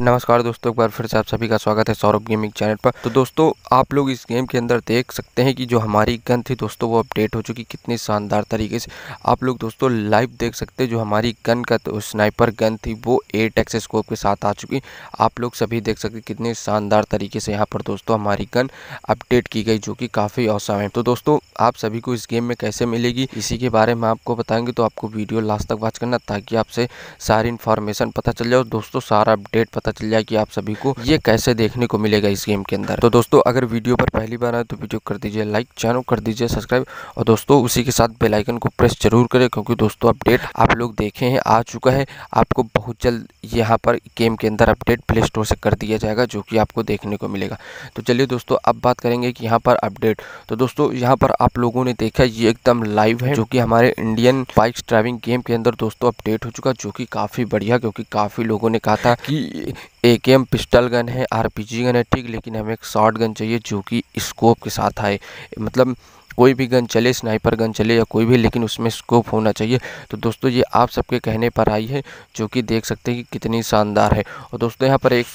नमस्कार दोस्तों एक बार फिर से आप सभी का स्वागत है सौरभ गेमिंग चैनल पर तो दोस्तों आप लोग इस गेम के अंदर देख सकते हैं कि जो हमारी गन थी दोस्तों वो अपडेट हो चुकी कितनी शानदार तरीके से आप लोग दोस्तों लाइव देख सकते हैं जो हमारी गन का तो स्नाइपर गन थी वो एट एक्स स्कोप के साथ आ चुकी आप लोग सभी देख सकते कितने शानदार तरीके से यहाँ पर दोस्तों हमारी गन अपडेट की गई जो कि काफ़ी औसम है तो दोस्तों आप सभी को इस गेम में कैसे मिलेगी इसी के बारे में आपको बताएंगे तो आपको वीडियो लास्ट तक वॉच करना ताकि आपसे सारी इन्फॉर्मेशन पता चल जाए और दोस्तों सारा अपडेट पता पता चल जाए कि आप सभी को ये कैसे देखने को मिलेगा इस गेम के अंदर तो दोस्तों अगर वीडियो पर पहली बार आए तो वीडियो कर दीजिए लाइक चैनल कर दीजिए सब्सक्राइब और दोस्तों उसी के साथ बेलाइकन को प्रेस जरूर करें क्योंकि दोस्तों अपडेट आप लोग देखे हैं आ चुका है आपको बहुत जल्द यहाँ पर गेम के अंदर अपडेट प्ले स्टोर से कर दिया जाएगा जो कि आपको देखने को मिलेगा तो चलिए दोस्तों अब बात करेंगे कि यहाँ पर अपडेट तो दोस्तों यहाँ पर आप लोगों ने देखा ये एकदम लाइव है जो कि हमारे इंडियन बाइक्स ड्राइविंग गेम के अंदर दोस्तों अपडेट हो चुका जो कि काफ़ी बढ़िया क्योंकि काफ़ी लोगों ने कहा था कि A K M pistol gun है आर पी जी गन है ठीक लेकिन हमें एक शॉर्ट गन चाहिए जो कि स्कोप के साथ आए मतलब कोई भी गन चले स्नाइपर गन चले या कोई भी लेकिन उसमें स्कोप होना चाहिए तो दोस्तों ये आप सबके कहने पर आई है जो कि देख सकते हैं कि कितनी शानदार है और दोस्तों यहाँ पर एक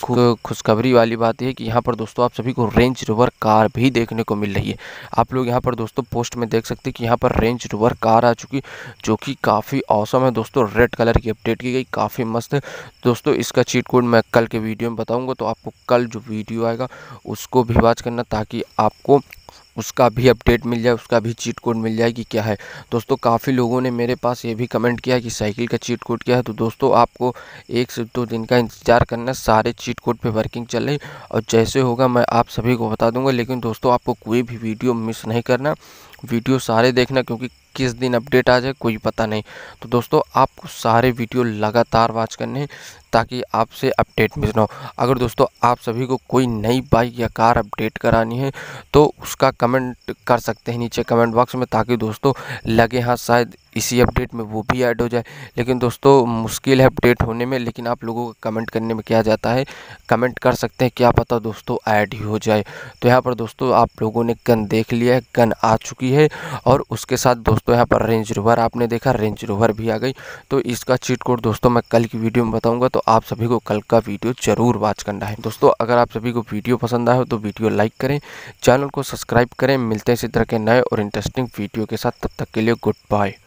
खुशखबरी वाली बात है कि यहाँ पर दोस्तों आप सभी को रेंज रोवर कार भी देखने को मिल रही है आप लोग यहाँ पर दोस्तों पोस्ट में देख सकते हैं कि यहाँ पर रेंज रोवर कार आ चुकी जो कि काफ़ी औसम है दोस्तों रेड कलर की अपडेट की गई काफ़ी मस्त है दोस्तों इसका चीट कोड मैं कल के वीडियो में बताऊँगा तो आपको कल जो वीडियो आएगा उसको भी वाच करना ताकि आपको उसका भी अपडेट मिल जाए उसका भी चीट कोड मिल जाए कि क्या है दोस्तों काफ़ी लोगों ने मेरे पास ये भी कमेंट किया कि साइकिल का चीट कोड क्या है तो दोस्तों आपको एक से दो दिन का इंतज़ार करना सारे चीट कोड पे वर्किंग चल रही और जैसे होगा मैं आप सभी को बता दूंगा लेकिन दोस्तों आपको कोई भी वीडियो मिस नहीं करना वीडियो सारे देखना क्योंकि किस दिन अपडेट आ जाए कोई पता नहीं तो दोस्तों आपको सारे वीडियो लगातार वॉच करने हैं ताकि आपसे अपडेट मिल रहा हो अगर दोस्तों आप सभी को कोई नई बाइक या कार अपडेट करानी है तो उसका कमेंट कर सकते हैं नीचे कमेंट बॉक्स में ताकि दोस्तों लगे हाँ शायद इसी अपडेट में वो भी ऐड हो जाए लेकिन दोस्तों मुश्किल है अपडेट होने में लेकिन आप लोगों का कमेंट करने में क्या जाता है कमेंट कर सकते हैं क्या पता दोस्तों ऐड ही हो जाए तो यहाँ पर दोस्तों आप लोगों ने गन देख लिया है गन आ चुकी है और उसके साथ दोस्तों यहाँ पर रेंज रोवर आपने देखा रेंज रोवर भी आ गई तो इसका चीट कोड दोस्तों मैं कल की वीडियो में बताऊँगा तो आप सभी को कल का वीडियो ज़रूर वॉच करना है दोस्तों अगर आप सभी को वीडियो पसंद आए हो तो वीडियो लाइक करें चैनल को सब्सक्राइब करें मिलते हैं इसी तरह के नए और इंटरेस्टिंग वीडियो के साथ तब तक के लिए गुड बाय